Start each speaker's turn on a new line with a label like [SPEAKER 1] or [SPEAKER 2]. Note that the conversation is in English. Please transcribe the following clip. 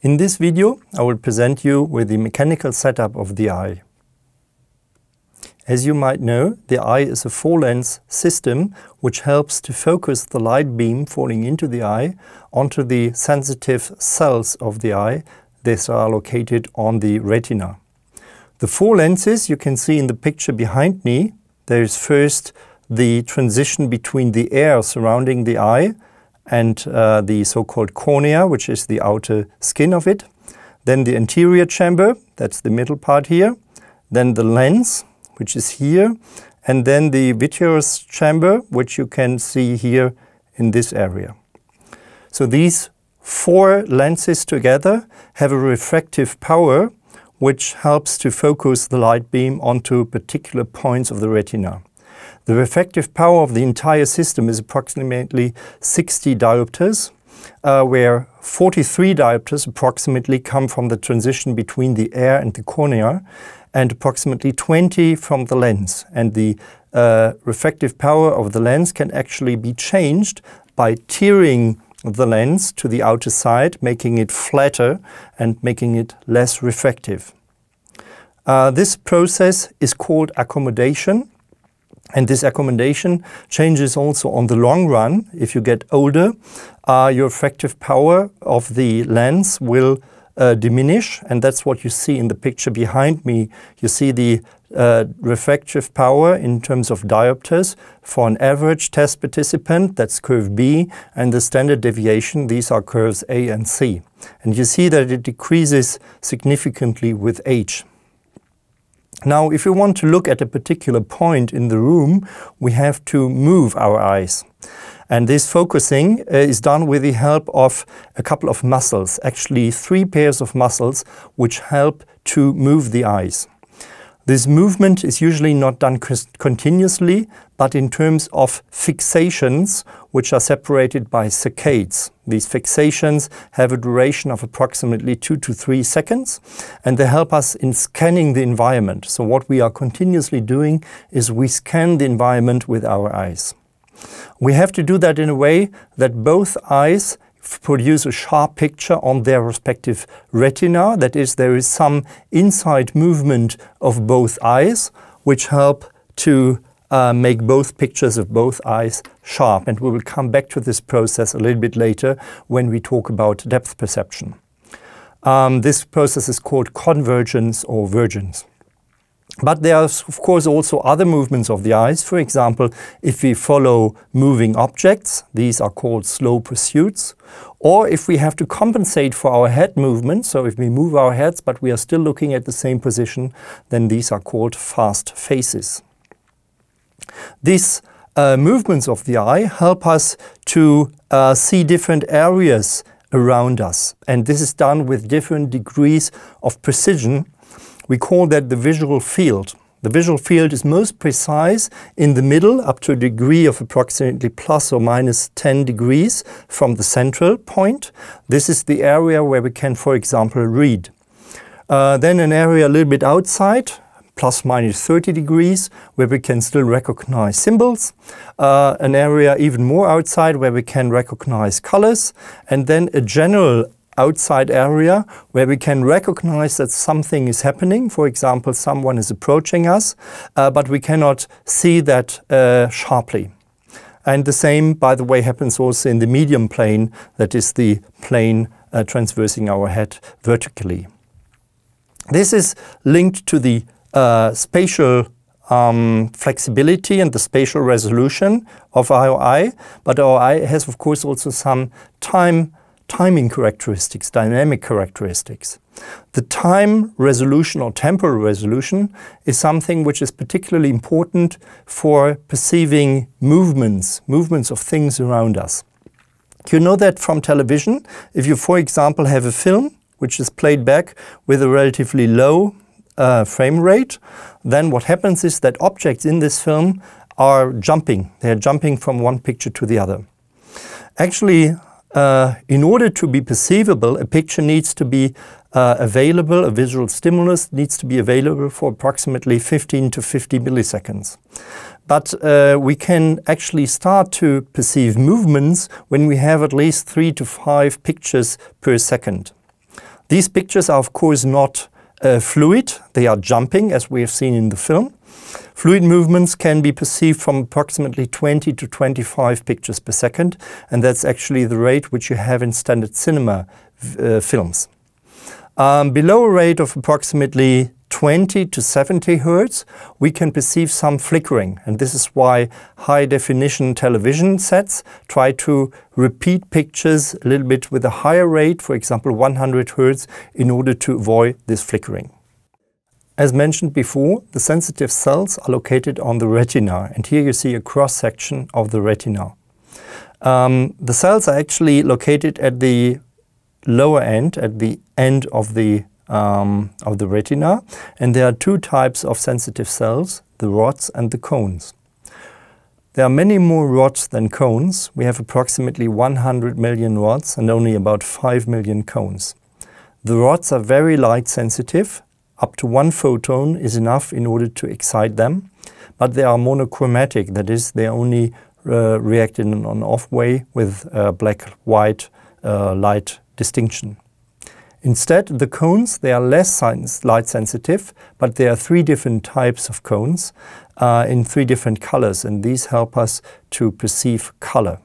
[SPEAKER 1] In this video, I will present you with the mechanical setup of the eye. As you might know, the eye is a four-lens system which helps to focus the light beam falling into the eye onto the sensitive cells of the eye. These are located on the retina. The four lenses you can see in the picture behind me, there is first the transition between the air surrounding the eye and uh, the so-called cornea, which is the outer skin of it. Then the anterior chamber, that's the middle part here. Then the lens, which is here. And then the vitreous chamber, which you can see here in this area. So these four lenses together have a refractive power which helps to focus the light beam onto particular points of the retina. The refractive power of the entire system is approximately 60 diopters, uh, where 43 diopters approximately come from the transition between the air and the cornea, and approximately 20 from the lens. And the uh, refractive power of the lens can actually be changed by tearing the lens to the outer side, making it flatter and making it less refractive. Uh, this process is called accommodation and this accommodation changes also on the long run. If you get older, uh, your refractive power of the lens will uh, diminish. And that's what you see in the picture behind me. You see the uh, refractive power in terms of diopters for an average test participant, that's curve B, and the standard deviation, these are curves A and C. And you see that it decreases significantly with age. Now, if we want to look at a particular point in the room, we have to move our eyes. And this focusing uh, is done with the help of a couple of muscles, actually three pairs of muscles, which help to move the eyes. This movement is usually not done continuously, but in terms of fixations, which are separated by saccades. These fixations have a duration of approximately two to three seconds, and they help us in scanning the environment. So what we are continuously doing is we scan the environment with our eyes. We have to do that in a way that both eyes produce a sharp picture on their respective retina. That is, there is some inside movement of both eyes, which help to uh, make both pictures of both eyes sharp. And we will come back to this process a little bit later when we talk about depth perception. Um, this process is called convergence or vergence. But there are, of course, also other movements of the eyes. For example, if we follow moving objects, these are called slow pursuits. Or if we have to compensate for our head movement, so if we move our heads but we are still looking at the same position, then these are called fast faces. These uh, movements of the eye help us to uh, see different areas around us. And this is done with different degrees of precision we call that the visual field. The visual field is most precise in the middle up to a degree of approximately plus or minus 10 degrees from the central point. This is the area where we can, for example, read. Uh, then an area a little bit outside, plus minus 30 degrees, where we can still recognize symbols, uh, an area even more outside where we can recognize colors, and then a general outside area where we can recognize that something is happening. For example, someone is approaching us, uh, but we cannot see that uh, sharply. And the same, by the way, happens also in the medium plane, that is the plane uh, transversing our head vertically. This is linked to the uh, spatial um, flexibility and the spatial resolution of our eye, but our eye has, of course, also some time timing characteristics, dynamic characteristics. The time resolution or temporal resolution is something which is particularly important for perceiving movements, movements of things around us. You know that from television. If you, for example, have a film which is played back with a relatively low uh, frame rate, then what happens is that objects in this film are jumping. They are jumping from one picture to the other. Actually, uh, in order to be perceivable, a picture needs to be uh, available, a visual stimulus needs to be available for approximately 15 to 50 milliseconds. But uh, we can actually start to perceive movements when we have at least three to five pictures per second. These pictures are of course not uh, fluid, they are jumping as we have seen in the film, Fluid movements can be perceived from approximately 20 to 25 pictures per second, and that's actually the rate which you have in standard cinema uh, films. Um, below a rate of approximately 20 to 70 hertz, we can perceive some flickering. And this is why high definition television sets try to repeat pictures a little bit with a higher rate, for example 100 hertz, in order to avoid this flickering. As mentioned before, the sensitive cells are located on the retina, and here you see a cross-section of the retina. Um, the cells are actually located at the lower end, at the end of the, um, of the retina, and there are two types of sensitive cells, the rods and the cones. There are many more rods than cones. We have approximately 100 million rods and only about 5 million cones. The rods are very light sensitive up to one photon is enough in order to excite them, but they are monochromatic, that is, they only uh, react in an on-off way with uh, black-white uh, light distinction. Instead, the cones, they are less light sensitive, but there are three different types of cones uh, in three different colors, and these help us to perceive color.